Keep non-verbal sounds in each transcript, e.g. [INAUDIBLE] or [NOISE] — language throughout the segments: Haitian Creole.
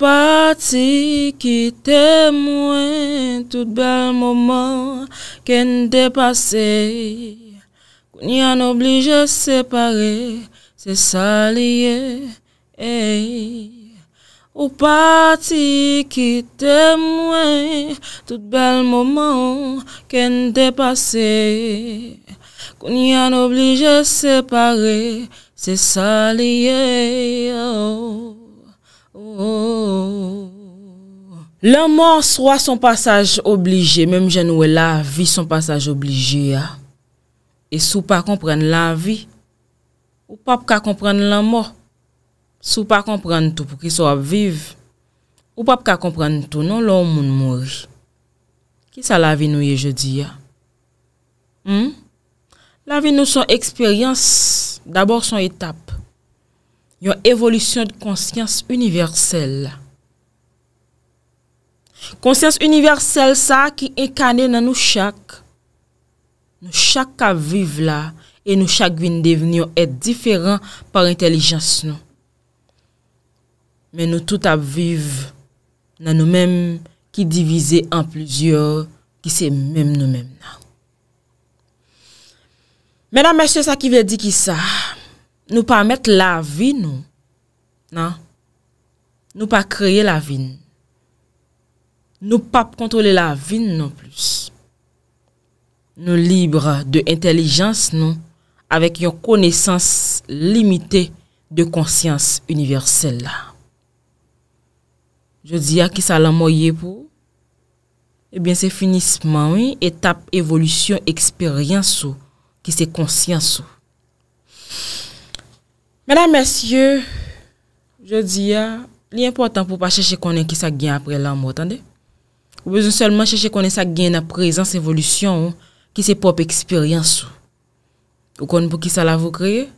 Ou pati ki temwen, tout bel mouman, ken depase, kouni an oblige separe, se salye, ey. Ou pati ki temwen, tout bel mouman, ken depase, kouni an oblige separe, se salye, ey. Oh. La mort soit son passage obligé, même je la vie son passage obligé. Ah. Et si pas la vie, ou pas comprendre la mort. Si pas comprendre tout pour qu'il soit vivre, ou pas comprendre tout non l'homme mourir. Qui ça la vie nous je dis? Ah? Hmm? La vie nous son expérience, d'abord son étape. yon evolisyon de konsyans universel. Konsyans universel sa ki inkane nan nou chak. Nou chak a vive la, e nou chak win devinyo et diferan par intelijans nou. Men nou tout a vive nan nou menm ki divize an plujor, ki se menm nou menm nan. Men a mèche sa ki ve di ki sa... Nou pa met la vi nou, nan? Nou pa kreye la vi nou. Nou pa kontrole la vi nou non plis. Nou libre de intelijans nou, avek yon konesans limite de konsyans universelle la. Je di a ki sa la mouye pou, ebyen eh se finis man yon etap evolisyon eksperyans ou, ki se konsyans ou. Madame, messieurs, je dis ya, euh, li important pou pa chèche konen ki sa gen apre la mwotande. Ou bezoun selman chèche konen sa gen apre zans évolution ou ki se pop eksperyans ou. Ou konen pou ki sa la vou kreye?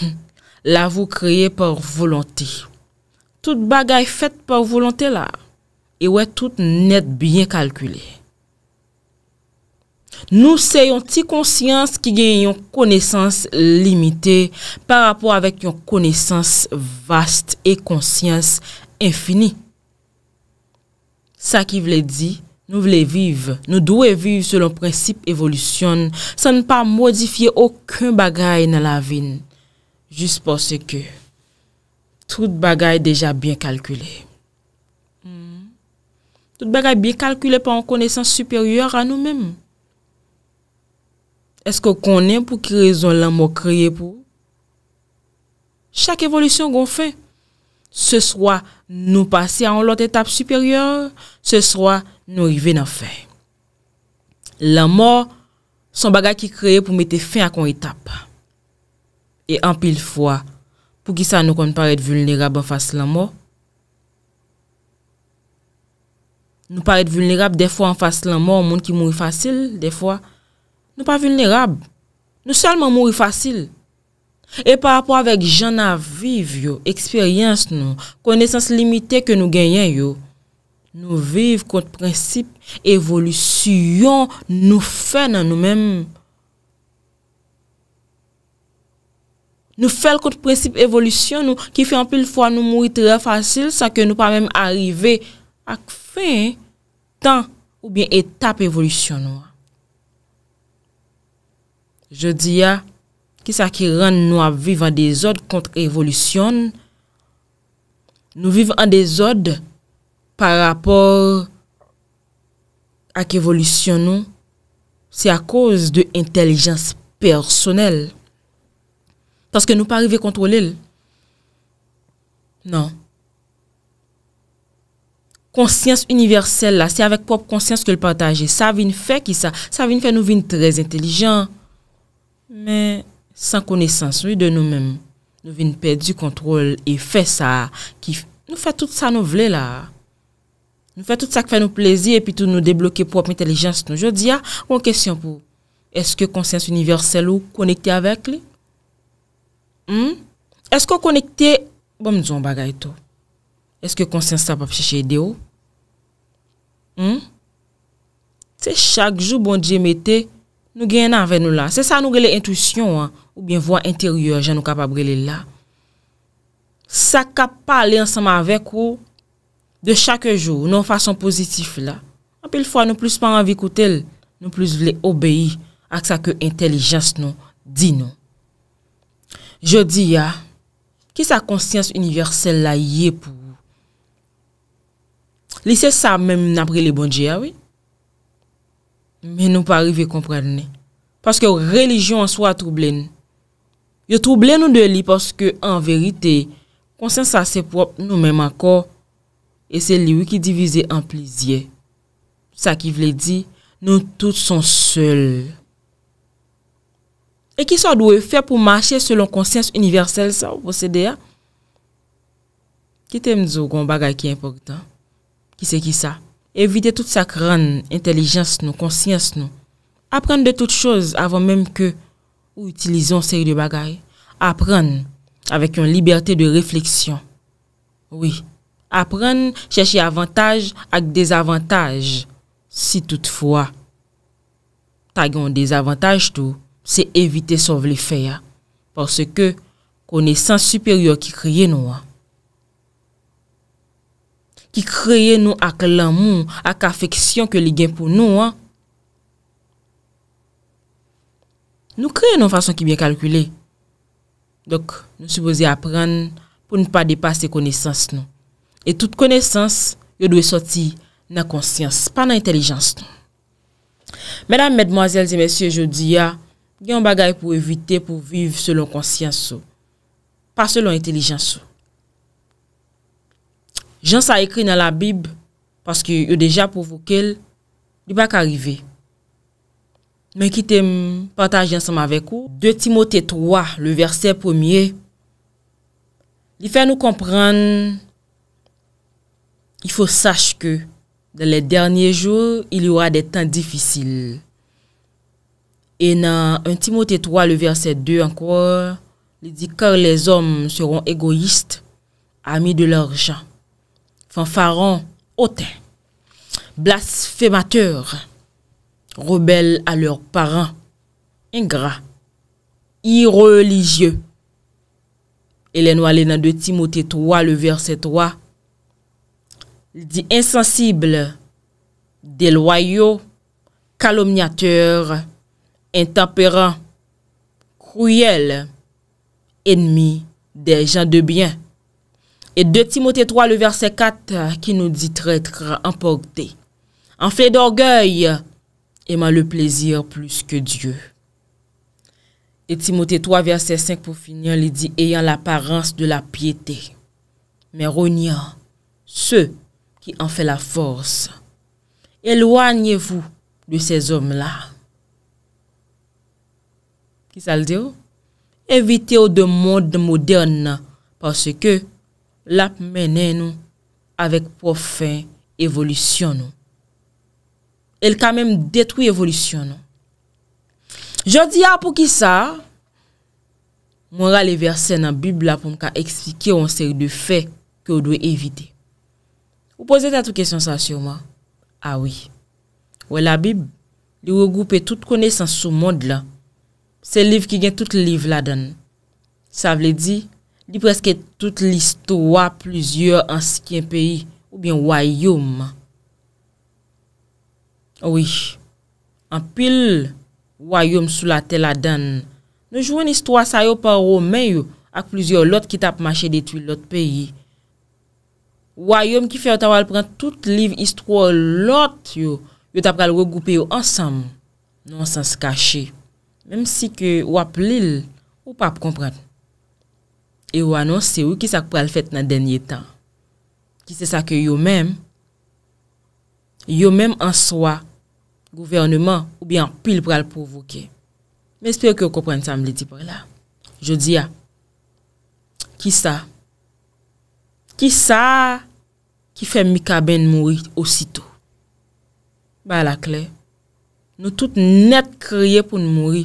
[LAUGHS] La vou kreye por volonté. Tout bagay fèt por volonté la, e wè tout net bien kalkuley. Nou se yon ti konsyans ki gen yon konesans limité pa rapor avèk yon konesans vaste e konsyans infini. Sa ki vle di, nou vle viv. Nou dwe viv selon prinsip evolisyon. Sa n pa modifiye okun bagay nan la vin. Jus posè ke tout bagay deja bien kalkule. Hmm. Tout bagay bien kalkule pa yon konesans superior an nou menm. Esko konen pou ki rezon l'anmo kreye pou? Chak evolisyon kon fe, se swa nou pasi an lot etap superyor, se swa nou rive nan fe. L'anmo, son baga ki kreye pou mette fe an kon etap. E an pil fwa, pou ki sa nou kon paret vulnerab an fas l'anmo. Nou paret vulnerab defo an fas l'anmo, moun ki moui fasil defo, Nou pa vulnerab. Nou salman mouri fasil. E pa rapor avek jan aviv yo, eksperyans nou, konesans limitè ke nou genyen yo, nou viv kont prinsip, evolusyon, nou fè nan nou menm. Nou fèl kont prinsip evolusyon nou, ki fè anpil fwa nou mouri trè fasil, sa ke nou pa menm arrive ak fè tan ou bien etap evolusyon nou a. Je di ya, ki sa ki ren nou a vivan de zode kontre evolisyon? Nou vivan de zode par rapport a ki evolisyon nou? Se a koz de intelijans personel. Paske nou pa rive kontrol el. Nan. Konsyans universel la, se avek pop konsyans ke l partaje. Sa vin fe ki sa, sa vin fe nou vin trez intelijans. Men, san konesans, nou yon de nou menm, nou vin pe di kontrol e fe sa ki... Nou fe tout sa nou vle la. Nou fe tout sa ki fe nou plezi e pi tout nou deblokye pop intelijans nou. Je di ya, yon kesyon pou. Eske konsens universel ou konekte avek li? Hmm? Eske o konekte... Bon, mizon bagay to. Eske konsens sa pap chiche ide yo? Hmm? Se chak jou bon diye mette... Nou gen nan ve nou la. Se sa nou rele intwisyon an, ou bien voan interyor jan nou kapab rele la. Sa kap pale ansama avek ou, de chak yo, nou fason pozitif la. An pil fwa nou plus pan avik ou tel, nou plus vle obeyi ak sa ke entelijans nou, di nou. Je di ya, ki sa konsyans universel la ye pou ou? Li se sa menm nan prele bon di ah ya wey? Men nou pa rive komprenne. Paske ou relijyon an so a troublen. Yo troublen nou de li paske an verite konsens ase prop nou menman ko. E se li wiki divize an plizye. Sa ki vle di nou tout son sol. E ki sa dwe fe pou mache selon konsens universel sa ou vose de ya? Ki tem dzo kon bagay ki importan? Ki se ki sa? Evite tout sa kran, intelijans nou, konsyans nou. Aprende tout chouz avan menm ke ou itilizon seri de bagay. Aprende avek yon liberte de refleksyon. Oui, aprene chèche avantaj ak dezavantaj. Si tout fwa, tagyon dezavantaj tou, se evite sou vle fè ya. Porsè ke kone san superior ki kriye nou an. ki kreye nou ak lan moun, ak afeksyon ke li gen pou nou an. Nou kreye nou fason ki biye kalkule. Dok nou soubose apren pou nou pa depase konesans nou. E tout konesans yo dwe soti nan konsyans, pa nan intelijans nou. Mèdame, mèdmoazèles et mèsyè, je di ya, ah, gen bagay pou evite pou viv selon konsyans sou, pa selon intelijans sou. Jan sa ekri nan la bib, paske yo deja pou vokel, di ba ka rive. Men ki tem pataj yansan ma vek ou, de Timote 3, le verse premier, li fe nou kompran, i fo sach ke, de le dernyen jou, il ywa de tan difisil. E nan Timote 3, le verse 2, an kwa li di kar les om seron egoist, ami de lor jan. San faron ote, blasfemateur, rebel a lor paran, ingra, ireligye. Elenwa lena de Timote 3, le verse 3, li di insensible, delwayo, kalomnyateur, intemperan, kruyel, enmi de jan de bien. Et 2 Timothée 3, le verset 4, euh, qui nous dit traître emporté. En fait d'orgueil, aimant le plaisir plus que Dieu. Et Timothée 3, verset 5, pour finir, il dit ayant l'apparence de la piété, mais rognant ceux qui en fait la force. Éloignez-vous de ces hommes-là. Qui ça le dit? Oh? Évitez-vous de monde moderne parce que lap menen nou, avek profen, evolisyon nou. El kamem detwi evolisyon nou. Je di, apou ki sa, mwen rale verse nan bib la pou m ka eksplike ou an seri de fe ke ou dwe evite. Ou pose te an tou kesyon sa sur mwa? Awi. Ah ou la bib, li wou goupe tout kone san sou mod la. Se liv ki gen tout liv la dan. Sa vle di, ki, Li preske tout listou wap pluzyor ansikyen peyi oubyen wayyoum. Ouwi, anpil wayyoum sou la tel adan. Nou jwoun listou asay yo paro men yo ak pluzyor lot ki tap mache detuy lot peyi. Wayyoum ki fe otawal pran tout liv listou lot yo, yo tap kal regoupe yo ansam non sans kache. Mem si ke wap lil ou pap kompran. E ou anons se ou ki sa pou al fèt nan denye tan. Ki se sa ke yo mèm, yo mèm an soa, gouvernement ou bi an pil pou al pou vwokè. Mè espè yo ki ou komprense am li di pou la. Je di ya, ki sa, ki sa, ki fèm mi kaben mouri osito. Ba la kle, nou tout net kreye pou mouri.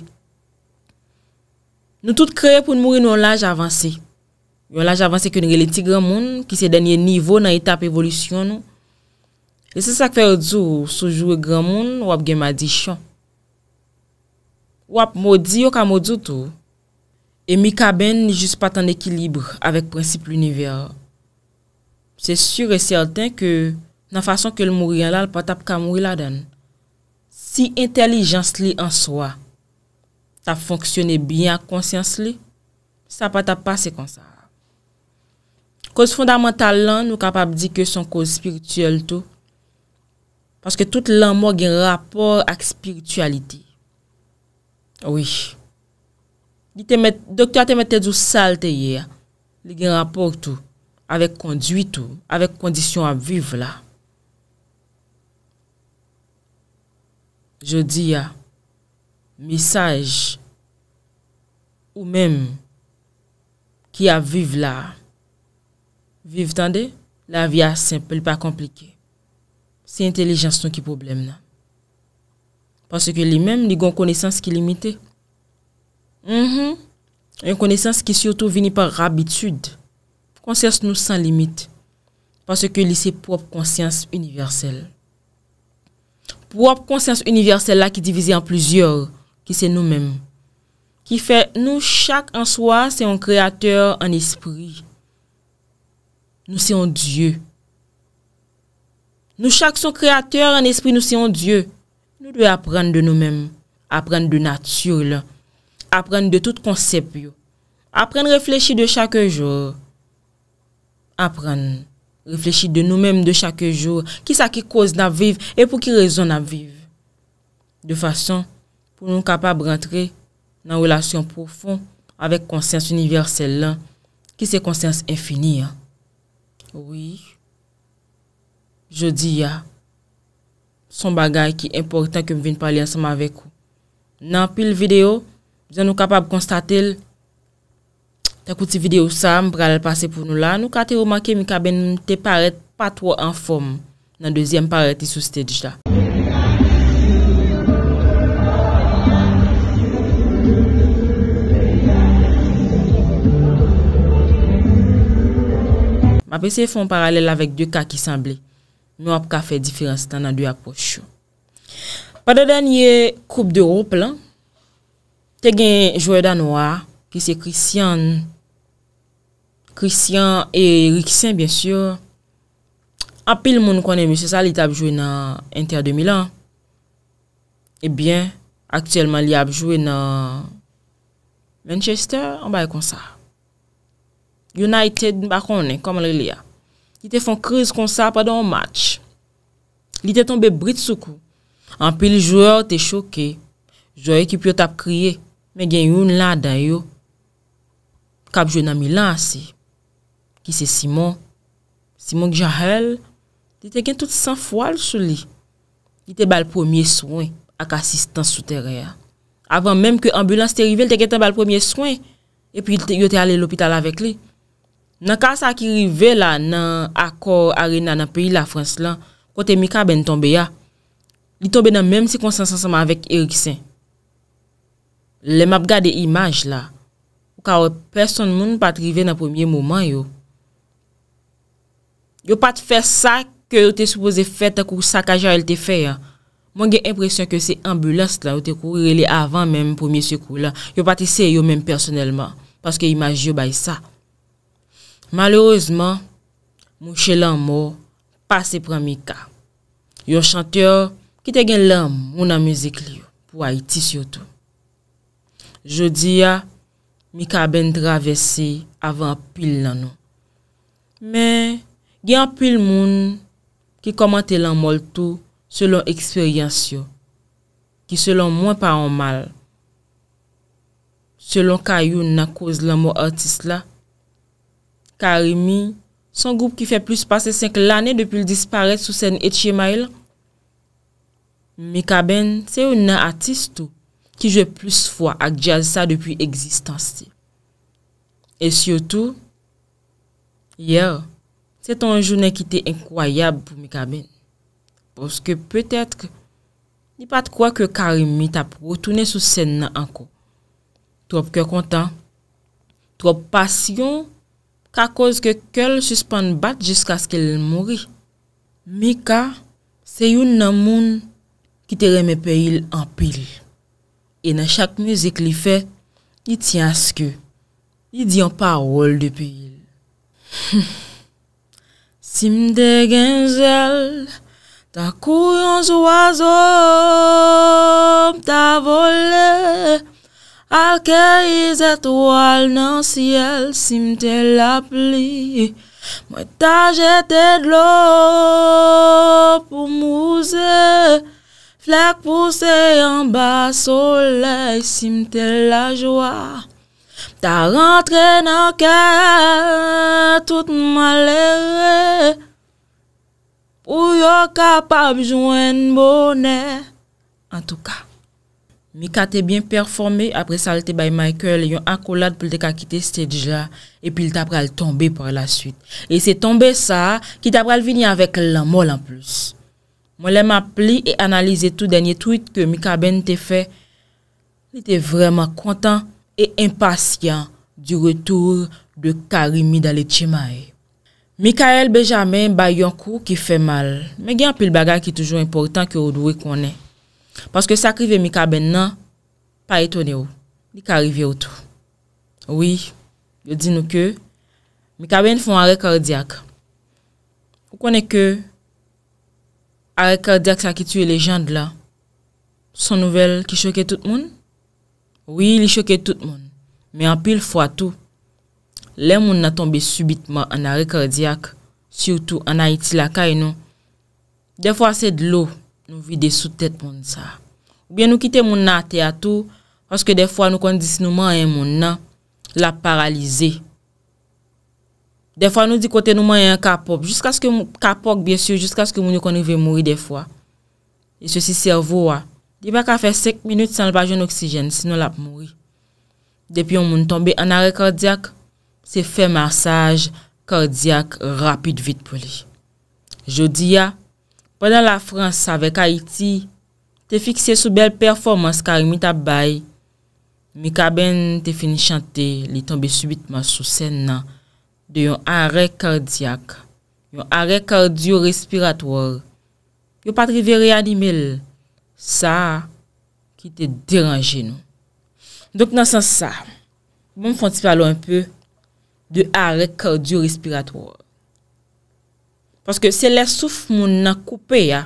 Nou tout kreye pou mouri nou lanj avansè. Yon laj avanse ki yon reliti gran moun, ki se denye nivou nan etap evolisyon nou. E se sak fe yon djou soujou e gran moun, wap gen madi chan. Wap moudi yo ka moudi tou, e mi kaben ni jis pa tan ekilibre avèk prinsip l'univers. Se sur e seltan ke nan fason ke l mouri yon la, l patap ka mouri la den. Si intelijans li an soa, ta fonksyone biyan konsyans li, sa patap pase kon sa. Koz fondamental lan nou kapap di ke son koz spirityel tou. Paske tout lan mò gen rapor ak spiritualiti. Ouwi. Doktya te mette djou sal te ye. Li gen rapor tou. Awek kondwi tou. Awek kondisyon aviv la. Je di ya. Misaj. Ou menm. Ki aviv la. A. Vivre la vie est simple, pas compliquée. C'est l'intelligence qui est problème. Parce que lui-même, il a connaissance qui limitée. Mhm. Une connaissance qui surtout vient par habitude. Conscience nous sans limite. Parce que lui, c'est propre conscience universelle. Propre conscience universelle qui est divisée en plusieurs, qui c'est nous-mêmes. Qui fait nous, chaque en soi, c'est un créateur en esprit. Nou siyon Diyo. Nou chak son kreator an espri nou siyon Diyo. Nou dwe apren de nou men. Apren de natyol. Apren de tout konsep yo. Apren reflechi de chak jor. Apren reflechi de nou men de chak jor. Ki sa ki koz nan viv e pou ki rezon nan viv. De fason, pou nou kapab rentre nan relasyon profon avek konsens universel lan ki se konsens infinia. Oui, je dis ya, son bagay ki importan kem vin pali ansama vek ou. Nan pil video, jen nou kapab konstate l, te kouti video sa, mbra l pase pou nou la, nou kate ou maki mi ka ben te paret patwo an fom nan dezyem pareti sou sitedi jda. Ma pe se yon fon paralel avek 2 ka ki sanble, nou ap ka fe diferans tan nan 2 aposyo. Pada danye koup de ouple lan, te gen joue dan waa, ki se Christian, Christian e Riksyen bien syo, apil moun konen mwen se sa li tap joue nan Inter de Milan, e eh bien, aktyelman li ap joue nan Manchester, an bay kon sa a. Yon a ite bakonnen, koman li li a. Li te fon kriz kon sa padan ou match. Li te tombe brit soukou. An pe li joueur te choké. Jouer ki pyo tap kriye. Men gen yon lan da yo. Kap jounan mi lan se. Ki se Simon. Simon ki jahel. Li te gen touti san fwal sou li. Li te bal premier souen ak asistan sou terreya. Avan menm ke ambulans te rive, li te gen te bal premier souen. E pi yo te ale l'opital avek li. Nan ka sa ki rive la nan akor arena nan peyi la Frans lan, kote mika ben tombe ya. Li tombe nan menm si konsensansama avèk Eriksen. Le map gade imaj la, ou ka wè person moun pat rive nan premier mouman yo. Yo pat fè sa ke yo te soupoze fèt akou sa kajan el te fè ya. Mwen gen impresyon ke se ambulans la yo te kou rile avan menm premier sekou la. Yo pat isè yo menm personelman, paske imaj yo bay sa. Malerozman, mouche lan mou pase pran mi ka. Yon chanteur kite gen lan mou nan mouzik li yo pou a itis yo tou. Jodi ya, mi ka ben travesi avan pil nan nou. Men, gen pil moun ki komante lan mol tou selon eksperyans yo, ki selon mwen pa an mal. Selon ka yon nan kouz lan mou artist la, Karimi, son goup ki fè plus passe 5 l'anè depil disparete sou sèn etchè maè la. Mikaben, sè ou nan atistou ki jè plus fwa ak djaza sa depil egzistansi. Et sio tou, yè, sè ton jounè ki tè inkwayab pou Mikaben. Poske, pwè tèt kè, ni pat kwa kè Karimi tap wotounè sou sèn nan anko. Trop kè kontan, trop pasyon, Ka koz ke kel suspan bat jiska sk el mori. Mi ka, se yon nan moun ki tereme pe yil an pil. E nan chak müzik li fe, yi tiyan sk, yi dyan parol de pe yil. [LAUGHS] Sim de genzel, ta kou yon zo azo, ta vole. Alke yi zetwal nan syel, simte la pli. Mwen ta jete dlo pou mouze, flèk pousse yon ba sole, simte la jwa. Ta rentre nan kè, tout mwale re, pou yo kapab jwen mwone. Mika te bien performe apre salte bay Michael yon akolad pou te kakite stedja e pil tabral tombe par la suite. E se tombe sa ki tabral vini avek lan mol an plus. Mwen lem ap li e analize tout denye tweet ke Mika ben te fe ni te vreman kontan e impasyan di retour de Karimi dal etchimay. Mika el bejame bay yon kou ki fe mal. Men gen apil bagay ki toujou important ki ou dwe konen. Paske sakrive mikaben nan, pa etone ou. Ni karive ou tou. Ouwi, yo di nou ke, mikaben foun arek kardyak. Ou konen ke, arek kardyak sa ki tue lejande la, son nouvel ki choke tout moun? Ouwi, li choke tout moun. Me an pil fwa tou. Le moun nan tombe subitman an arek kardyak, syoutou an a iti la kay nou. De fwa se de lou, Nou vide sou tèt moun sa. Ou bien nou kite moun nan te atou, aske defwa nou kondisi nou man yon moun nan, la paralize. Defwa nou di kote nou man yon kapok, kapok byensyo, jusqu'aske moun nou kondi ve mouri defwa. E se si servou wa. Di ba ka fe sek minute san l bajon oksijen, si nou la mouri. Depi yon moun tombe anare kardyak, se fe masaj kardyak rapide vit pou li. Jodi ya, Pendan la Fransa vek Haiti, te fikse sou bel performans kari mi tabay, mi kaben te fini chante li tombe subitman sou sen non. nan de yon arek kardiyak, yon arek kardiyo respiratwar, yon patrive reanimel, sa ki te deranje nou. Dok nan san sa, mwen bon, fwanti palo anpe de arek kardiyo respiratwar. Panske se lè souf moun nan koupe ya,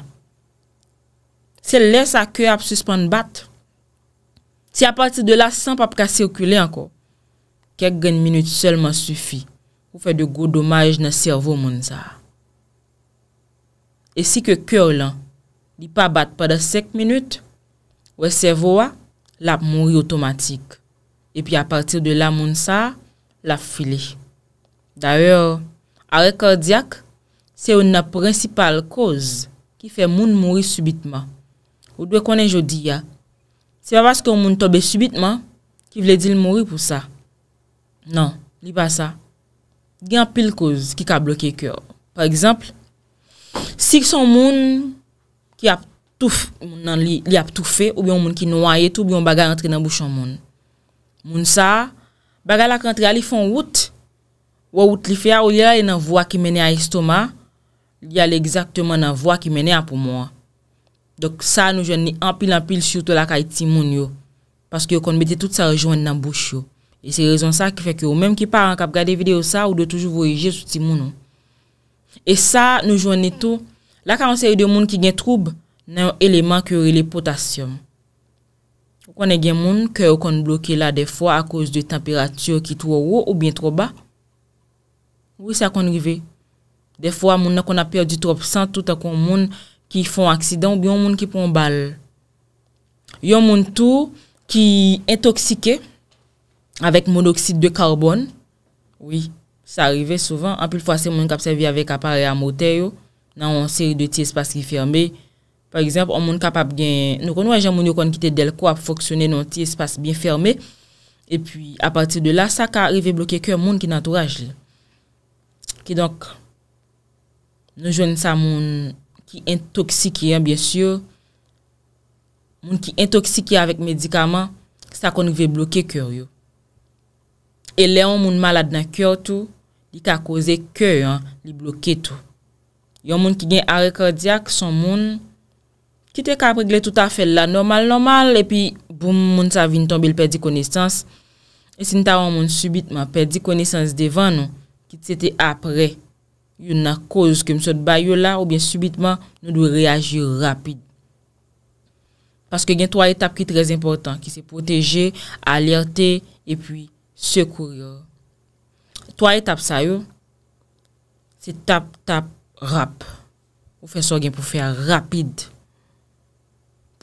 se lè sa kè ap suspande bat, ti a pati de la san pa ap ka sirkule anko, kek gen minute selman sufi, pou fè de gout dommaj nan servou moun sa. E si ke kè ou lan, li pa bat pa da sek minute, wè servou wa, la ap moun yu otomatik. E pi a pati de la moun sa, la fili. Da rè, a re kardyak, Se yon na prinsipal koz ki fe moun mouri subitman. Ou dwe konen jodi ya. Se pa baske yon moun tobe subitman, ki vle di l mouri pou sa. Nan, li pa sa. Gen pil koz ki ka bloke kyo. Par ekzamp, si son moun ki ap touf, ou moun nan li ap toufe, ou byon moun ki nouayet, ou byon baga rentre nan bouchon moun. Moun sa, baga la krentre a li fon wout, ou wout li fe a, ou yon nan vwa ki mene a istoma, li alè egzaktèman nan vwa ki menè an pou mwen. Dok sa nou jwennè empil-empil sou to lakay timoun yo. Paske yo kon bete tout sa rejouan nan bouch yo. E se rezon sa ki fèk yo. Mèm ki par an kap gade videyo sa, ou de toujou vou rejè sou timoun. Non. E sa nou jwennè tou, lakay ansè yo de moun ki gen troub, nan yon eleman ki yo rele potasyon. Ou kon e gen moun, kè yo kon blokè la defwa a kouz de temperatur ki tou wou ou bien tro ba. Ou wè sa kon rivey? De fwa moun nan kon apèr di trop san, tout akon moun ki fon aksidan, biyon moun ki pon bal. Yon moun tou ki entoksike, avèk monoksid de karbon. Oui, sa arrive souvan. Anpil fwa se moun kapse vi avèk apare a motè yo, nan an seri de ti espas ki fermè. Par exemple, an moun kapap gen... Nou kon wajan moun yo kon kite del kwa pou foksyonè nan ti espas biyen fermè. E pi, apatir de la, sa ka arrive blokè kè yon moun ki nan touraj li. Ki donk, Nou jwenn sa moun ki entoksiki yon byensyo, moun ki entoksiki avèk medikaman, sa kon nou ve bloke kyor yo. E leon moun malad nan kyor tou, li ka kose kyor yon, li bloke tou. Yon moun ki gen arè kardiak, son moun, ki te ka pregle tout a fèl la, normal, normal, e pi, boum, moun sa vin ton bil perdi konesans, e sin ta woun moun subitman, perdi konesans devan nou, ki te te aprej. Yon nan koz ke msot bayo la ou bien subitman nou dwe reajir rapide. Paske gen to ay tap ki trez important, ki se proteje, alerte, epi sekour yo. To ay tap sa yo, se tap, tap, rap. Ou fe so gen pou fe rapide.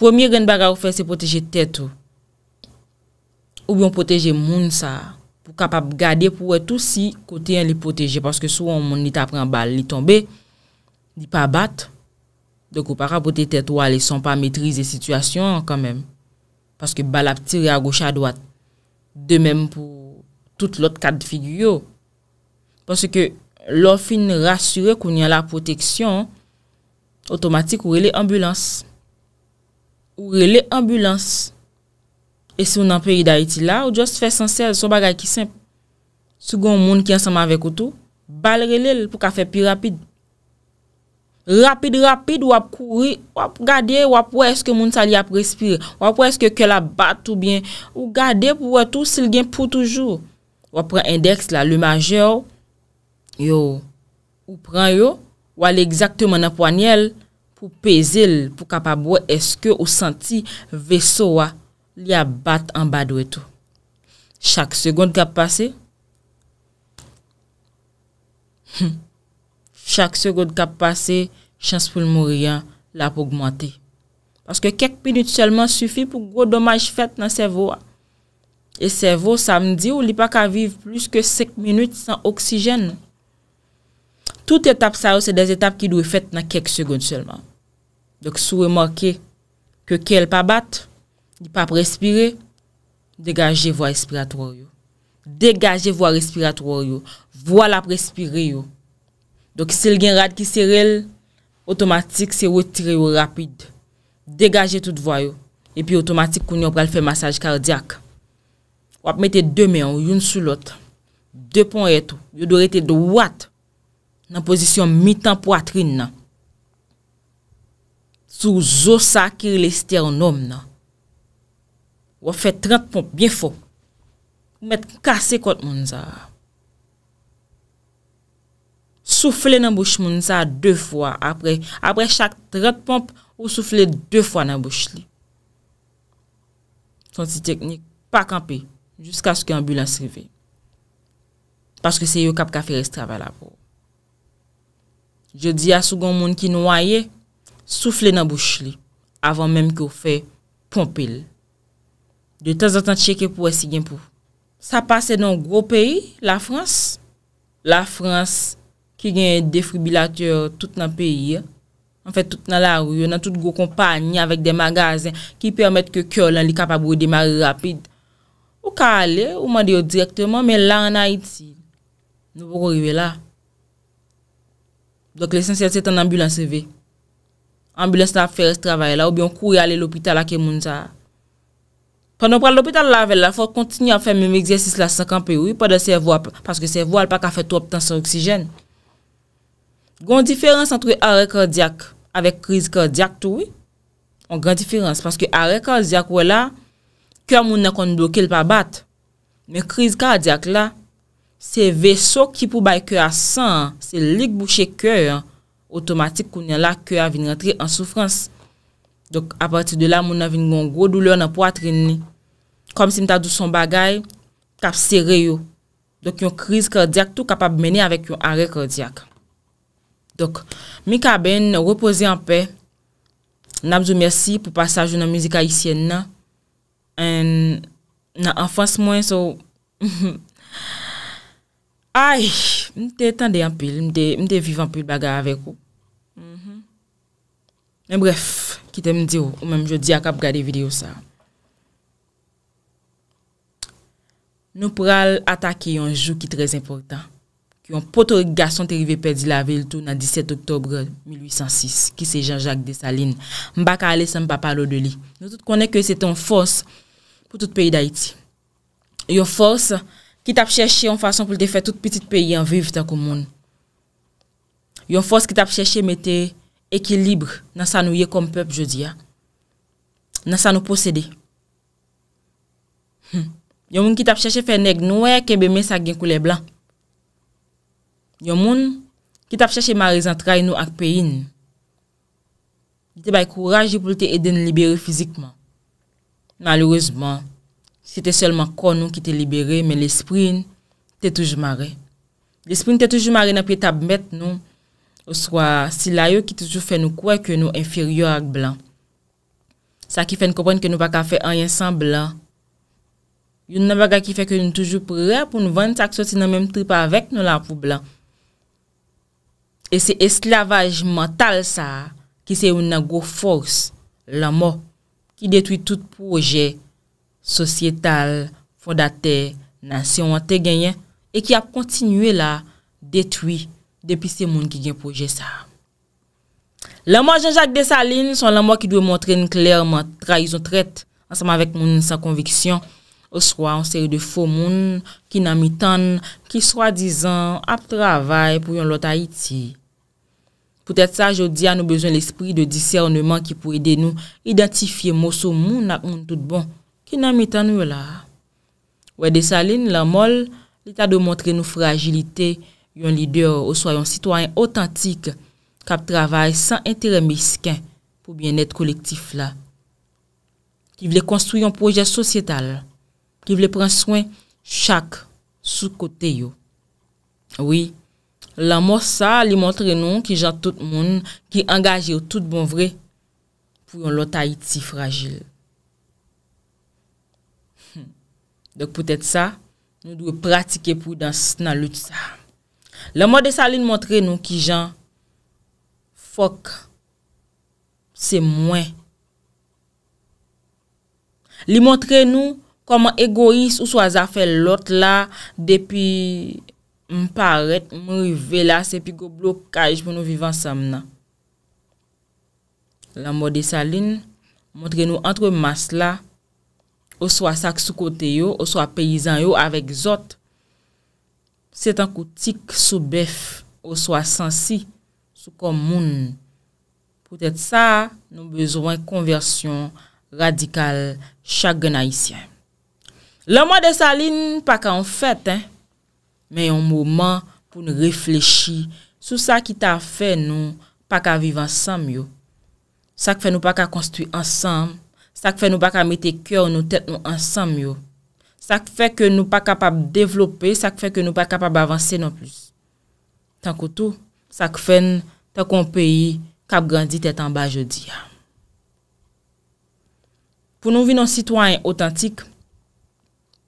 Premier gen baga ou fe se proteje tet ou. Ou biyon proteje moun sa a. kapap gade pou wè tou si kote yon li poteje. Paske sou an moun li tapren bal, li tombe, li pa bat. Dekou pa kapote tet wale, son pa metrize situasyon kanmem. Paske bal ap tire a gocha a dwat. De menm pou tout lot kat figuyo. Paske lor fin rasyure koun yon la poteksyon, otomatik wè li ambulans. Wè li ambulans. E se ou nan peri da iti la, ou jòs fè sansel, sou bagay ki senp. Sougon moun ki ansanman vekoutou, balre li l pou ka fè pi rapid. Rapid, rapid, wap kouri, wap gade, wap wè eske moun sali ap respire. Wap wè eske ke la bat ou bien. Ou gade pou wè tou sil gen pou toujou. Wap pre index la, lè maje ou. Yo, ou pren yo, wè lè egzaktè man ap wanyel. Pou pezil, pou kapab wè eske ou senti veso wè. li a bat an ba dwe tou. Chak segonde kap pase, hmm, chak segonde kap pase, chans pou l mou riyan la pou augmenti. Paske kek minute selman sufi pou gwo domaj fèt nan sevo a. E sevo sa mdi ou li pa ka viv plus ke sek minute san oksijen nou. Tout etap sa ou se des etap ki dwe fèt nan kek segonde selman. Dok sou e manke ke ke l pa bat, Nipa prespire, degaje vo a respirator yo. Degaje vo a respirator yo. Vo a la prespire yo. Dok se l gen rad ki serel, otomatik se ou etire yo rapide. Degaje tout vo yo. E pi otomatik koun yo pral fe massage kardyak. Wap mette 2 men yo, yon sou lot. 2 pon eto, yo do rete do wat nan pozisyon mi tan po atrin nan. Sou zo sakir le ster nom nan. ou fè 30 pompe bien fò, ou mèt kase kote mounza. Soufle nan bouch mounza 2 fwa apre, apre chak 30 pompe, ou souffle 2 fwa nan bouch li. Sonsi teknik, pa kampe, jusqu'a skyo ambulans rive. Paske se yo kap ka fè restrava la pou. Je di a sougon moun ki nou a ye, souffle nan bouch li, avan mèm ki ou fè pompe li. De tezantan cheke pou e si gen pou. Sa pase nan gro peyi, la Frans. La Frans ki gen defribilat yo tout nan peyi. En fè tout nan la rou, nan tout gro kompanyan avèk de magazen ki permèt ke kyo lan li kapabou demar rapid. Ou ka ale, ou mande yo direktman, men la an a iti, nou pou korive la. Dok lesensiyat se tan ambulans se ve. Ambulans la fè se travay la, ou bi yon kou yale l'opital a ke moun sa a. Kan nou pral lopita lavel la, fò kontini an fè mè mè mè egzèsis la sankan pè wè, pò de sè voal, pò sè voal pa ka fè trop tan sè oksijèn. Gon diférens antre arek kardyak avè kriz kardyak tou wè, an gran diférens, pòske arek kardyak wè la, kèw moun nan kon dokel pa bat, mè kriz kardyak la, se vèso ki pou bay kèw a san, se lik bouche kèw, otomatik koun nan la kèw a vin rentri an soufrans. Dok a pati de la moun nan vin gon gro doulè nan poatreni, Kom si m ta dou son bagay, kap sere yo. Dok yon kriz kardyak tou kap ap meni avèk yon are kardyak. Dok, mi ka ben repose anpe. N ap zo mersi pou pasaj nou nan mizika yisye nan. En, nan anfans mwen so. [LAUGHS] Ay, m te etande anpe. M te vive anpe bagay avèk yo. Mhm. En bref, ki te m di yo. Ou men m jo di ak ap gade video sa. Nou pral atake yon jou ki trez importan. Ki yon poto gason te rive pedi la vil tou nan 17 oktobre 1806. Ki se Jean-Jacques Dessalines. Mbaka ale se mbapa lo de li. Nou tout konen ke se ton fos pou tout peyi da iti. Yon fos ki tap cheshe yon fason pou te fe tout petit peyi an vive ta kou moun. Yon fos ki tap cheshe mette ekilibre nan sa nou ye kom pep jodi ya. Nan sa nou posede yon. Yon moun ki tap chache fè nèk nou wè e, ke mbè mè sa gen kou lè blan. Yon moun ki tap chache mare zantray nou ak peyin. Di te bay kouraj pou te edè nou libere fizikman. Malouzman, si te selman kon nou ki te libere, men l'esprin te touj mare. L'esprin te touj mare nan pi tab mèt nou, ou swa si la yo ki touj fè nou kouè ke nou infiryo ak blan. Sa ki fè nou kompren ke nou wak a fè an yon san blan, Yon nan baga ki feke yon toujou prè pou nou vwenn sa kso ti nan menm trip avèk nou la pou blan. E se esklavaj mental sa ki se yon nan go force la mò ki detwi tout proje sosyetal, fondate, nasyon, ate genyen e ki ap kontinue la detwi depi se moun ki genye proje sa. La mò Jean-Jacques Dessalines son la mò ki dwe montren klèrman traiz ou tret ansama vek moun sa konviksyon ou swa an seri de fow moun ki nan mitan ki swa dizan ap travay pou yon lot a iti. Poutet sa, jodi an nou bezwen l'espri de disyarneman ki pou ede nou identifiye mou sou moun ap moun tout bon ki nan mitan nou la. Ou e de sa lin la mol, li ta de montre nou fragilite yon lider ou swa yon sitwayen otantik kap travay san entere misken pou bien et kolektif la. Ki vle konstou yon proje sosyetal. Ki vle pran swen chak sou kote yo. Oui, la mò sa li montre nou ki jan tout moun ki angaje yo tout bon vre pou yon lota iti fragil. Hmm. Dok pote sa nou dwe pratike pou dans nan lout sa. La mò de sa li n montre nou ki jan fok se mwen. Li montre nou Koman egoist ou swa zafel lot la depi m paret m rive la sepi go blo kaj pou nou vivan sam nan. La mode salin, montre nou antre mas la, ou swa sak sou kote yo, ou swa peyizan yo avek zot. Se tan koutik sou bef, ou swa sansi sou komoun, pou tèt sa nou bezwen konversyon radikal chak genayisyen. Le mwa de sa lin pa ka an fèt, men yon mouman pou nou reflechi sou sa ki ta fè nou pa ka viv ansam yo. Sa k fè nou pa ka konstwi ansam, sa k fè nou pa ka mette kèw nou tèt nou ansam yo. Sa k fè ke nou pa kapab devlopè, sa k fè ke nou pa kapab avansè nan plus. Tan koutou, sa k fè nou ta kon peyi kap gandhi tèt an ba jodi ya. Pou nou vi nou sitwany otantik,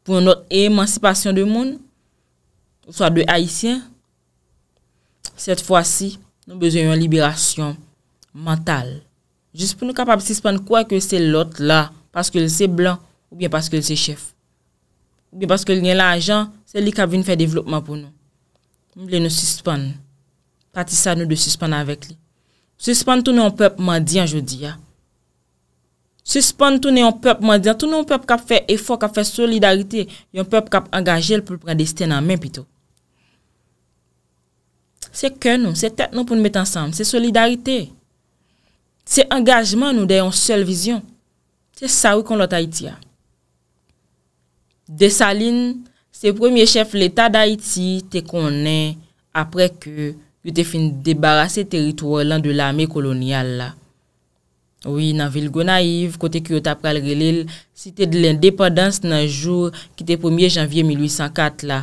pou anot emancipasyon de moun, ou sa de haisyen, set fwa si, nou bezoyon yon liberasyon mental. Jus pou nou kapap sispande kwa ke se lot la, paske l se blan, ou bien paske l se chef. Ou bien paske l nye la ajan, se li kap vin fè devlopman pou nou. Moun ble nou sispande. Pati sa nou de sispande avèk li. Sispande tou nou an pep man di an jodi ya. Se span toune yon pep, mwen diyan, toune yon pep kap fe efok, kap fe solidarite, yon pep kap angaje l pou pren desten nan men pito. Se ken nou, se tek nou pou nou met ansanm, se solidarite. Se engajman nou dey yon sel vizyon. Se sa wikon lout Haiti ya. De salin, se premier chef l'Etat d'Haiti te konen apre ke yon te fin debarase teritouan lan de l'ame kolonial la. Oui, nan Vilgonaiv, kote kyo tapral relil, site de l'independance nan jour ki te 1er janvye 1804 la.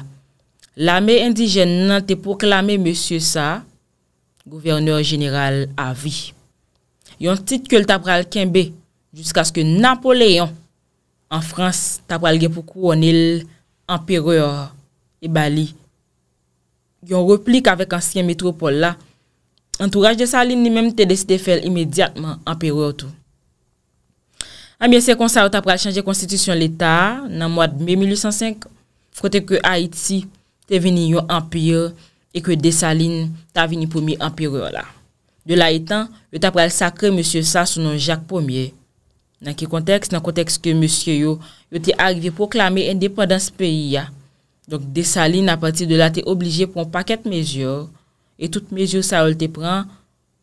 Lame indigen nan te poklame Monsie Sa, gouverneur general avi. Yon tit kyo l tapral kenbe, jusqu'aske Napoléon. An Frans, tapral gen poukou anil, Ampereur e Bali. Yon replik avèk ansyen metropol la, Entouraj de Saline ni mèm te dese te fèl imediatman anpireur tou. Amye se konsa ou ta pral chanje konstitisyon l'Etat nan mwad me 1805, fkote ke Haiti te veni yo anpireur e ke de Saline ta veni pomi anpireur la. De la etan, yo ta pral sakre M. Sassou nan Jacques Ier. Nan ki konteks, nan konteks ke M. yo yo te agvi proklame indépendance peyi ya. Donk de Saline a pati de la te oblije pon paket mezyor E tout mejou sa ou l te pran,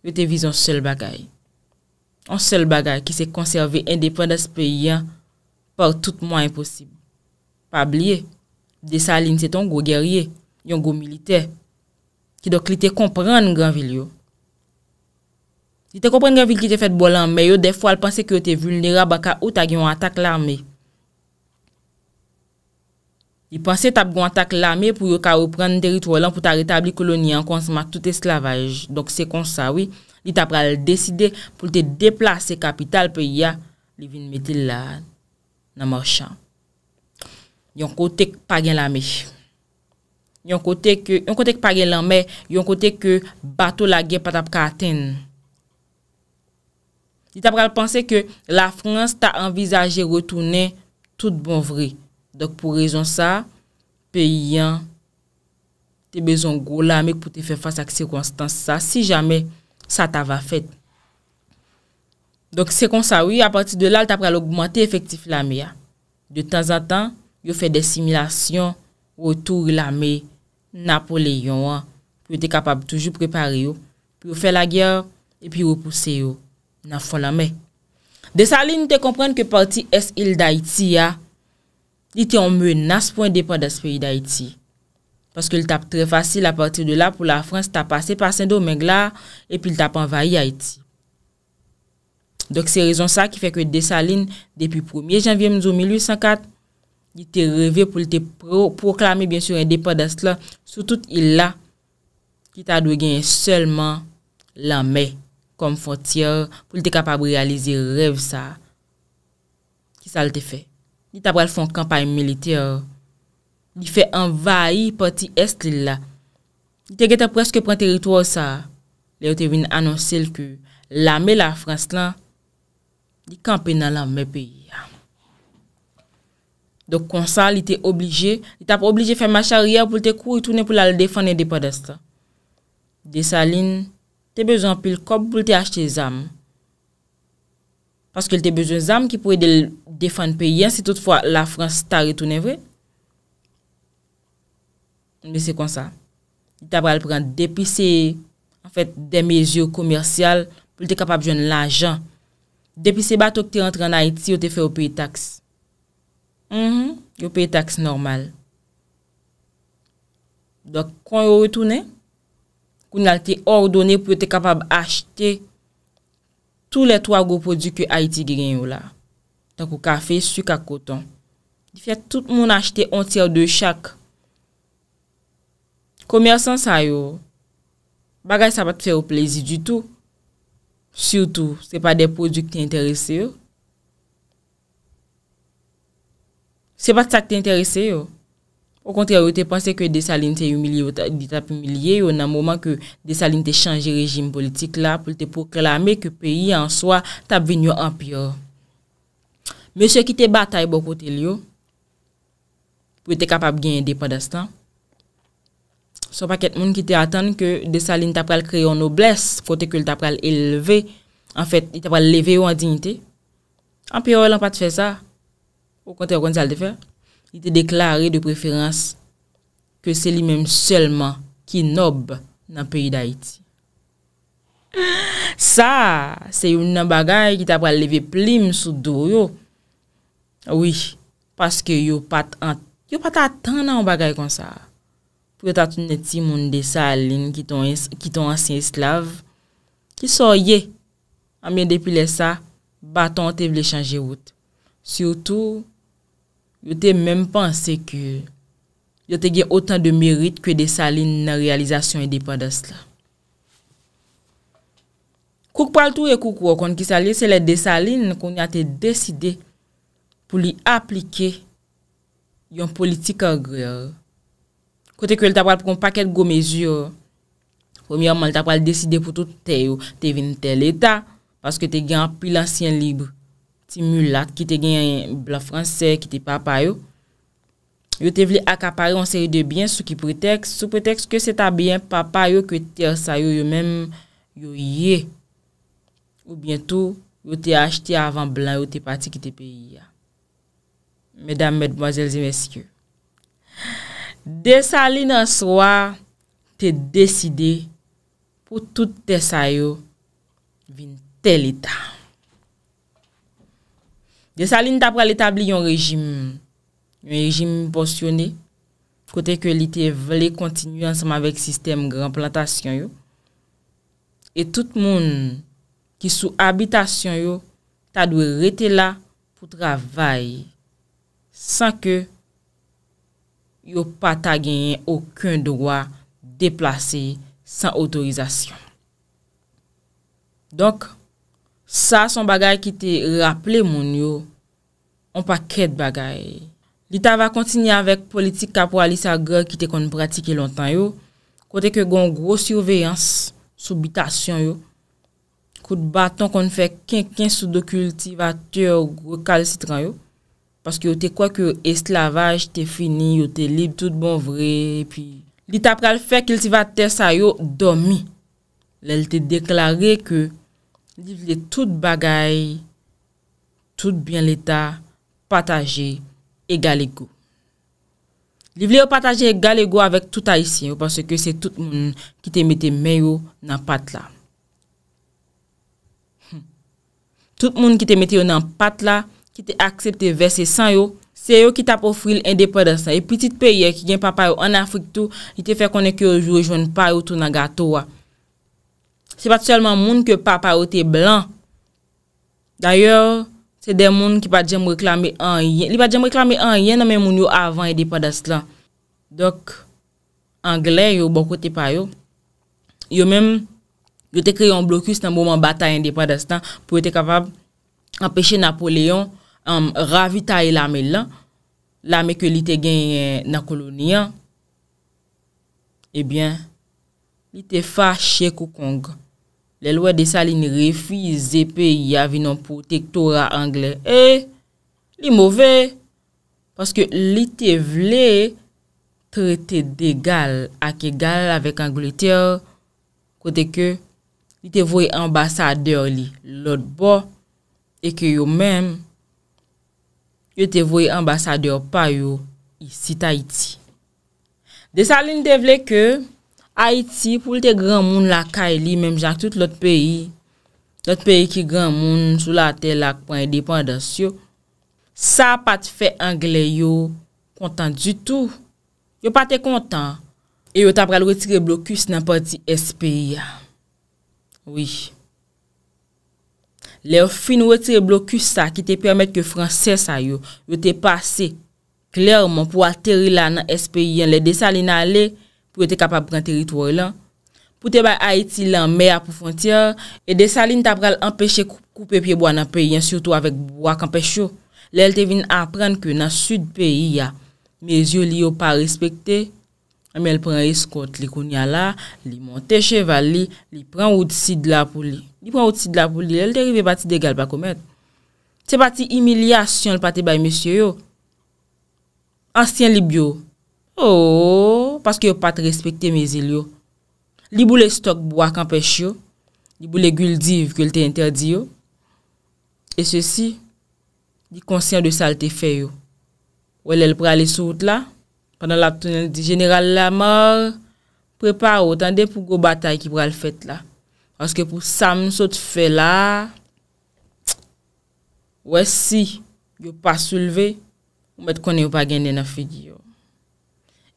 yo te viz an sel bagay. An sel bagay ki se konserve indepen das peyi an, par tout mwen imposib. Pa bliye, de sa alin se ton go gerye, yon go milite, ki dok li te kompran nan gran vil yo. Li te kompran nan gran vil ki te fet bolan, me yo defo al panse ki yo te vulnera baka ou tag yon atak l ame. Li panse tap gwan tak lame pou yo ka ou pran deritwo lan pou ta retabli koloni an konsma tout esklavaj. Donk se konsa, li tap pral deside pou te deplase kapital pe ya li vin metil la nan morshan. Yon kote k pa gen lame, yon kote k pa gen lame, yon kote ke bato la gen patap katen. Li tap pral panse ke la Frans ta envizaje retoune tout bon vri. Dok pou rezon sa, pe yon te bezon gwo la me pou te fe fasa ak se konstans sa. Si jame, sa ta va fet. Dok se kon sa wye, a pati de lal ta pral augmente efektif la me ya. De tan zatan, yo fe desimilasyon wotour la me Napoléon an. Yo te kapab toujou prepare yo, yo fe la gyer, epi yo pouse yo nan fon la me. De sa lini te komprende ke pati es il da iti ya, Di te on menas pou an depan das peyi da iti. Paske l tap tre fasil apatir de la pou la Frans tap ase pasen do men glar epi l tap anvayi a iti. Dok se rezon sa ki fek ou de sa lin depi 1er janvye mzou 1854 di te revye pou l te proklame bien sur an depan das la sou tout il la ki ta dwe genye selman la mey kom fontyer pou l te kapab realize rev sa ki sa l te fey. Li ta pral fon kampay militeor, li fe envayi pati est li la. Li te geta preske pran teritwo sa, li yo te vin anonsel ki la me la Frans lan, li kampe nan la me pe ya. Dok konsa li te oblije, li ta pou oblije fe macha riyan pou te kou itounen pou la le defanen de podest. Di sa lin, te bezon pil kop pou te achte zam. Paske l te bejoun zam ki pou edel defan peyen si tout fwa la Frans ta retounen vwe. Mbe se kon sa. Ta pral pran depise en fèt de mezyo komersyal pou l te kapab joun l ajan. Depise batok te rentran na iti ou te fè ou pey taks. Mhm, ou pey taks normal. Dok kon yo retounen. Koun al te ordone pou l te kapab achete. Tou le 3 go prodik yo Haiti gen yo la. Tan ko kafe, su ka koton. Di fè tout moun achete 1 tiyo 2 chak. Komersan sa yo, bagay sa pat fè yo plezi di tou. Soutou, se pa de prodik te interese yo. Se pa sa te interese yo. Ou kontre ou te panse ke desaline te umilye ou te tap umilye ou nan mouman ke desaline te chanje rejim politik la pou te proklamer ke peyi an soa tap vinyo an pyo. Me se ki te batay bo kote li yo pou te kapab genye depan dastan. So pa ket moun ki te atan ke desaline tap pral kreyo noblesse fote ke tap pral eleve, an fete tap pral leve yo an dignite. An pyo ou lan pat fè sa ou kontre ou kontre al te fè. I te deklari de preferans ke se li menm selman ki nob nan peyi da iti. Sa, se yon nan bagay ki ta pral leve plim sou do yo. Oui, paske yon pat atan nan bagay kon sa. Pwè ta tuneti moun de sa alin ki ton ansin eslav ki so ye amye depile sa, baton te vle chanje wot. Siyoutou, yo te menm panse ke yo te gen otan de merit kwe desaline nan realizasyon e depan das la. Kouk pal tou e kouk wakon ki saline se let desaline kon yate deside pou li aplike yon politika gre. Kote kwe l tapal pou kon paket gomez yo, koumi yaman l tapal deside pou tout te yo te vin tel eta paske te gen api lansyen libe. Ti mulat ki te gen yon blan franse, ki te papa yo. Yo te vle akapayon seri de byen sou ki preteks, sou preteks ke se ta byen papa yo, ke te asay yo yo menm yo ye. Ou bientou, yo te ashti avan blan yo, te pati ki te peyi ya. Medam, medboazel, zemeskyo. Desa li nan swa, te deside, pou tout te sayo, vin tel etan. De sa lin ta pral etabli yon rejim, yon rejim porsyonè, pou kote ke li te vle kontinu anseman vek sistem granplantasyon yo, e tout moun ki sou abitasyon yo, ta dwe rete la pou travay, san ke yo pa ta genyen okun dowa deplase san otorizasyon. Donk, Sa son bagay ki te rapple moun yo, an pa kèd bagay. Lita va kontini avèk politik kapwa li sa grek ki te kon pratike lontan yo, kote ke gon gro surveyans, soubitasyon yo, koute baton kon fèk kenken sou do kulti va tè ou gro kal sitran yo, paske yo te kwa ke esklavaj te fini, yo te lib tout bon vre, pi. Lita pral fèk kilti va tè sa yo, domi. Lèl te deklare ke yo, Li vle tout bagay, tout bien l'Etat, patajé, e gale go. Li vle ou patajé e gale go avèk tout haisyen ou pasè ke se tout moun ki te mette men yo nan pat la. Hmm. Tout moun ki te mette yo nan pat la, ki te aksepte vese san yo, se yo ki tap ofwil endepè dan sa. E pwitit peye ki gen papa yo an Afrik tou, li te fè konen ki yo joun pa yo tou nan gato wa. Se pat selman moun ke papa ou te blan. Dayor, se den moun ki pat jem reklami an yen. Li pat jem reklami an yen nan men moun yo avan e depan daslan. Dok, anglen yo bonkote payo. Yo men, yo te kre yon blokus nan moun batayen depan daslan. Pou e te kapab apeshe Napoleon ravitaye lame lan. Euh, lame ke li te genye nan koloniyan. E eh bien, li te fache koukonga. Le lwè de sa lini refi zepè y avi nan potektora Anglè. E, li mowè, paske li te vle trete degal ak egal avèk Angleterre, kote ke li te vwe ambasadeur li lotbo, e ke yo mèm yo te vwe ambasadeur pa yo y sita iti. De sa lini te vle ke, Haiti pou lte gran moun lakay li, menm jan tout lot peyi, lot peyi ki gran moun sou la te lak pou en depan das yo, sa pa te fe angle yo kontan du tou. Yo pa te kontan. E yo tap pral wetire blokus nan pati SPI ya. Oui. Le fin wetire blokus sa ki te permet ke franse sa yo, yo te pase klerman pou ateri la nan SPI ya. Le desa li nan lek pou ete kapap pren teritwoy lan. Pou te bay Haiti lan, me a pou fontyar, e de sa li nta pral empeshe koupe piye bo anan peyi an, surtout avèk bo ak empesho. Le el te vin apren ke nan sud peyi ya. Me zyo li yo pa respekte. Amèl pren eskot li koun ya la, li monte cheval li, li pren ou tisid la pou li. Li pren ou tisid la pou li, le el te rive pati degal pa komet. Te pati imilyasyon l pati bay mesye yo. Ansyen li byo. Ooooo. Oh! Panske yo pa te respekte me zil yo. Li bou le stok bou akampech yo. Li bou le gul div, gul te interdi yo. E se si, di konsyen de sal te fe yo. Ou el el prale sou ou te la, kanda la tonel di general la mor, prepa ou, tan den pou go batay ki prale fet la. Panske pou sam sou te fe la, ou es si, yo pa sou leve, ou met konen yo pa gen den a fedi yo.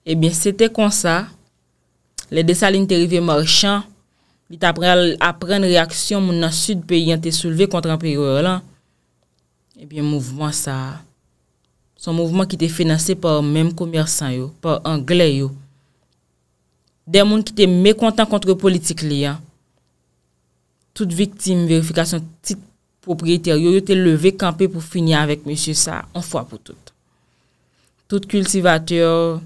Ebyen, eh se te kon sa, le de sa lini te rive marchan, bit apren reaksyon moun an sud pe yon te souleve kontran pe yon lan, ebyen eh mouvman sa, son mouvman ki te finanse par mèm komersan yo, par angle yo. De moun ki te mè kontan kontre politik liyan, tout viktim, verifikasyon, tit propriyeter yo, yo te leve kampe pou finye avèk mèm se sa, an fwa pou tout. Tout kultivateur,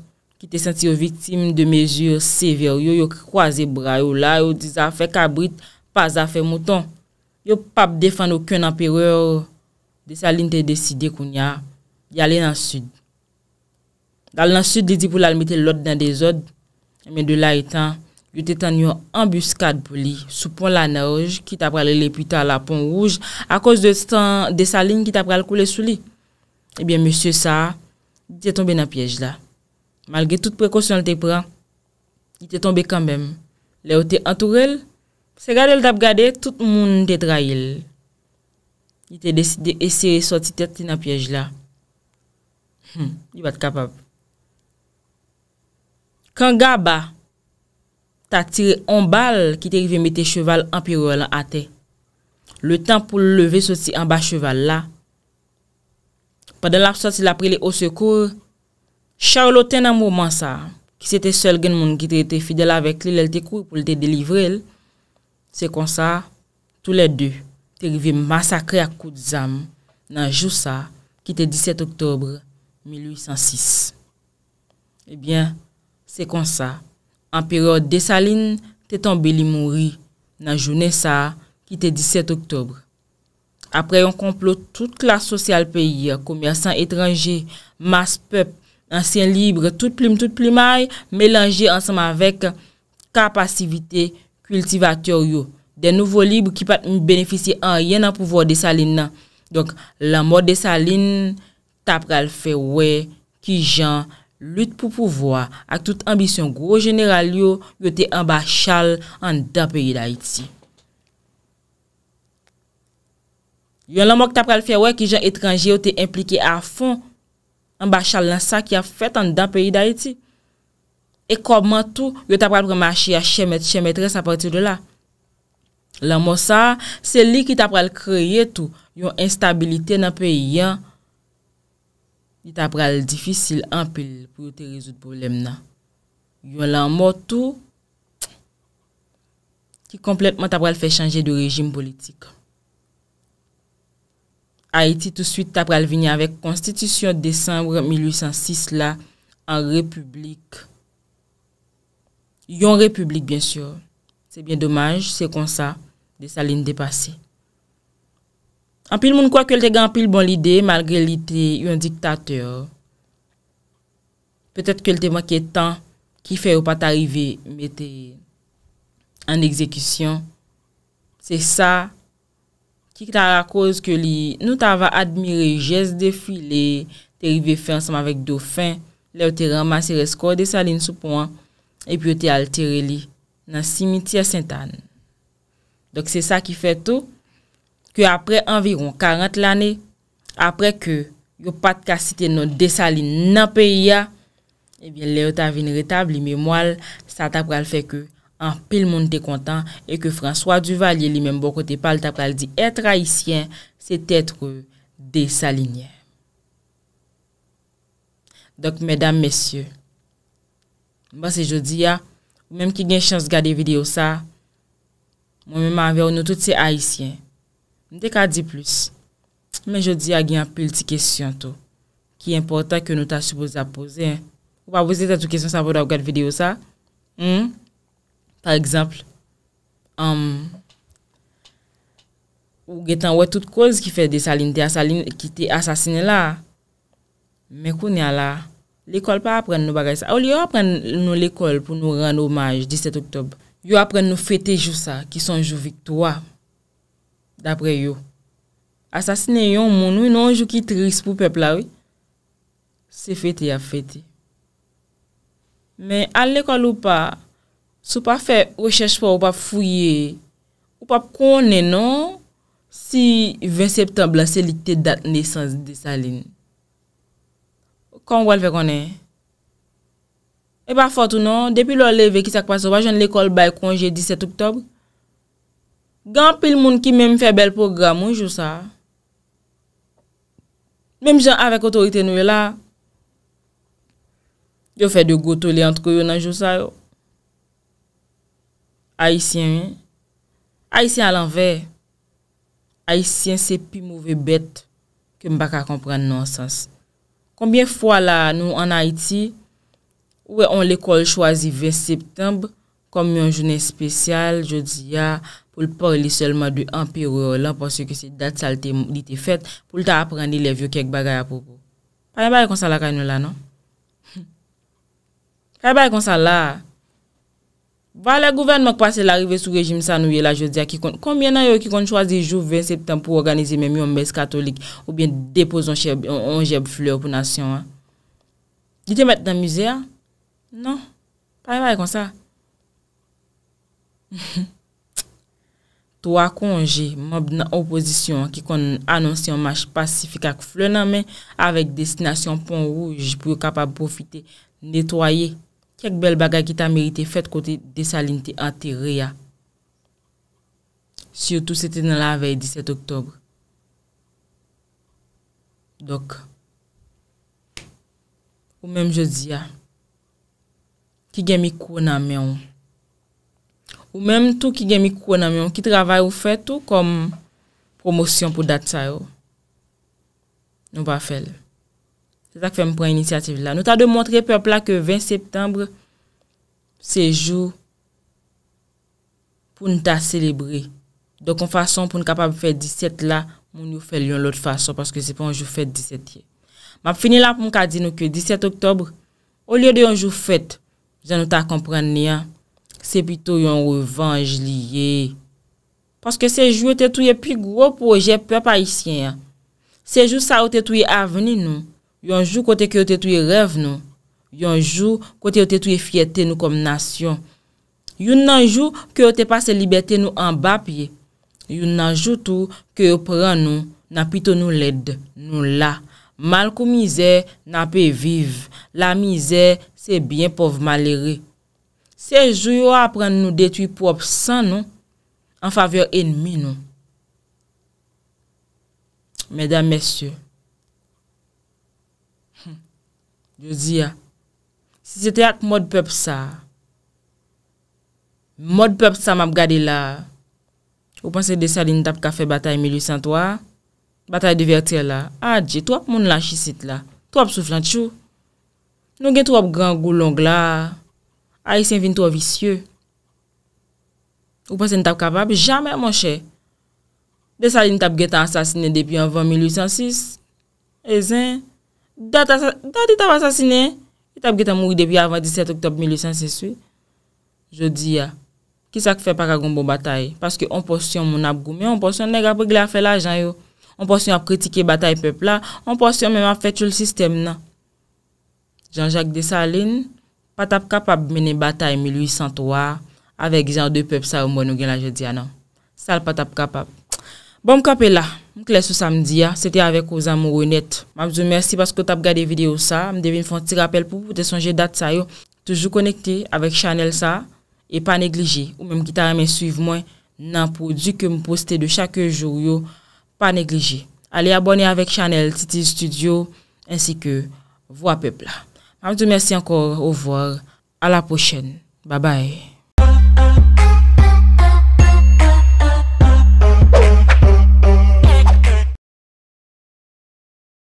I te senti yo viktim de mejir sever, yo yo kroaze bra yo la, yo di zafè kabrit, pa zafè mouton. Yo pap defan okun ampereur, de sa lin te deside koun ya, yale nan sud. Dal nan sud, di di pou la l mette l od nan de zod, men de la etan, yo te tan yon ambuskad pou li, sou pon la naoj, ki ta prale lepita la pon rouj, a kos de sa lin ki ta prale koule sou li. Ebyen, eh monsie sa, di te tombe nan pyej la. Malge tout prekosyon l te pra, y te tombe kambem. Le ou te antourel, se gade l tap gade, tout moun te trail. Y te deside esere soti tet ti nan piyej la. Hmm, y bat kapab. Kan gaba, ta tire an bal ki te rive mette cheval an piyej lan ate. Le tan pou leve soti an ba cheval la. Padan la soti la prele o sekour, Charlo ten amou man sa, ki se te sel gen moun ki te rete fidel avek li lel te kou pou li te delivrel, se kon sa, tou le de, te rive masakre akoud zam nan jou sa, ki te 17 oktobre 1806. Ebyen, se kon sa, an periode de salin, te tombe li mouri nan jou ne sa, ki te 17 oktobre. Apre yon komplot tout la sosyal peyi, a komersan etranje, mas pep, Ansyen libre, tout plume, tout plumaye, melange ansenman vek kapasivite kultivateur yo. De nouvo libre ki pat mbenefisi an, yen an pouvo de saline nan. Donk, la mod de saline, tapral fe wey ki jan lute pou pouvo, ak tout ambisyon gro general yo, yo te ambachal an da peyi da iti. Yon la mod tapral fe wey ki jan etranje yo te implike a fon, An ba chal lan sa ki a fèt an dan peyi da iti. E koman tou, yo tap pral premache ya chemetres a partir de la. Lan mo sa, se li ki tap pral kreye tou, yon instabilite nan peyi yan, yon tap pral difisil an pil pou yote rezout problem nan. Yon lan mo tou, ki kompletman tap pral fè chanje di rejim politik. Haïti tout suite tap pral vini avèk konstitisyon désembre 1806 la an republik. Yon republik, bien sûr. Se bien dommage, se konsa de sa line dépassi. An pil moun kwa ke lte gan pil bon lide, malgré lite yon diktateur. Petète ke lte moun ki è tan ki fè ou pat arrivé mette an eksekisyon. Se sa, se sa, Kik ta ra kouz ke li nou ta va admire jes defi le teribye fensman vek dofen, le ou te ramase resko desaline sou pou an, epi ou te altere li nan simitia sentan. Dok se sa ki fe tou, ke apre anviron 40 lane, apre ke yo pat kasi te nou desaline nan pe iya, ebyen eh le ou ta vin re tab li memwal sata pral fe ke pe l moun te kontan e ke François Duvalie li menm bo kote pal ta pral di etre Haitien se t'etre desa linye. Dok, medam, mesye, mba se jodi ya, ah, mwenm ki gen chans gade video sa, mwenm anve ou nou ah, tout se Haitien. Nde ka di plus. Men jodi ya gen anpil ti kesyon to ki important ke nou ta suboz apose. Ou pa apose ta tou kesyon sa pou da ou gade video sa? Mwenm? Par ekzamp, um, ou getan wè tout kòz ki fè de salin, ki te asasine la, mè koun ya la, l'ekol pa apren nou bagay sa. Ou li yo apren nou l'ekol pou nou rande omaj 17 oktob, yo apren nou fète jou sa, ki son jou viktouwa, d'apre yo. Asasine yon moun, nou yon jou ki triks pou pepl la, se fète ya fète. Mè al l'ekol ou pa, Sou pa fè, ou chèch pa, ou pa fuyè, ou pa konè nan, si 20 septembre la selite dat nesans de saline. Kon wèl fè konè. E pa fòtou nan, depi lò leve ki sakpasyo, wajan l'ekol bay konje 17 oktob, gan pil moun ki mèm fè bel program, mwen jou sa. Mèm jan avèk otorite nou wè la, yo fè diyo goutou li ant kou yon nan jou sa yo. Haitien? Haitien alenve? Haitien se pi mouve bet ke m baka kompren nonsens. Koumbyen fwa la nou an Haiti ou e on l'ekol chwazi 20 septembre koum yon jounen spesyal jodi ya pou l'parli selman du empiro lan porsi ke se dat salte di te fet pou l ta apreni le vyo kek bagay apopo. Pa yon ba yon konsan la kanyon la [LAUGHS] nan? Pa yon ba yon konsan la Ba la gouverne mak pase l'arive sou rejim sa nouye la jodia ki kon. Konbyen nan yo ki kon chwazi jou 20 septem pou organize men mi yon mes katolik ou bien depozon che onjeb fle ou pou nasyon an. Di te mette dan mizè an? Nan? Pari baye kon sa? To a konje mob nan opozisyon ki kon anonsi yon mach pasifik ak fle nan men avèk desinasyon pon ouj pou yo kapab profite netwaye. Kek bel bagay ki ta merite fèt kote desalinti atire ya. Siyotou sete nan la vey 17 oktobre. Dok. Ou mem je di ya. Ki gen mi kou nan men ou. Ou mem tou ki gen mi kou nan men ou. Ki travay ou fèt ou kom promosyon pou dat sa yo. Nou pa fel. Nou. Se tak fe mpren inisiyatif la. Nou ta de montre pepla ke 20 septembre se jou pou nou ta selebrer. De kon fason pou nou kapab fe 17 la, moun nou fel yon lot fason. Paske se pou nou jou fe 17 ye. Ma fini la pou mka di nou ke 17 oktobre, ou liyo de yon jou fet, jan nou ta kompren niyan, se pito yon revanj liye. Paske se jou ou te touye pi gwo proje pepa isyen. Se jou sa ou te touye aveni nou, Yonjou kote kyo te tuye rev nou. Yonjou kote kyo te tuye fiyete nou kom nasyon. Yonjou kyo te pase libeten nou an bapye. Yonjou tou kyo pren nou nan pito nou led nou la. Mal kou mize nan pe vive. La mize se bien pov malere. Se jou yo apren nou detui prop san nou. An favyor enmi nou. Medan mesyou. Yo zi ya... Si se te ak mod pep sa... Mod pep sa map gade la... Ou panse de sa li n tap ka fe batay 1803... Batay de verter la... Adje, tou ap moun la chisit la... Tou ap souflant chou... Nou gen tou ap gran goulong la... A yi sen vin tou avisye... Ou panse n tap kapab... Jamen manche... De sa li n tap gen ta ansasine depi anvan 1806... Ezen... Eh, Da di ta va sasine? Pi tab ge ta mou debi avan 17 oktob 1868? Je di ya, ki sa k fe pa ka goun bon batay? Paske on posyon moun ap goun, men on posyon nega pou gley a fe la jan yo. On posyon ap kritike batay pep la, on posyon men ap fe chou l sistem nan. Jan Jacques de Saline, patap kapap mene batay 1803, avek jan de pep sa ou moun nou gen la je di ya nan. Sal patap kapap. Bon m kapel la, Mkles ou samdi ya, sete avek ou zamou ou net. Mabzou mersi paske ou tap gade video sa. Mdevi mfon ti rappel pou pou te sonje dat sa yo. Toujou konekte avek chanel sa. E pa neglije. Ou mkita reme suyv mwen nan pou di ke m poste de chake jou yo. Pa neglije. Ale abone avek chanel, Titi Studio, ansike Voapop la. Mabzou mersi ankor, ouvoar. A la pochen. Babay.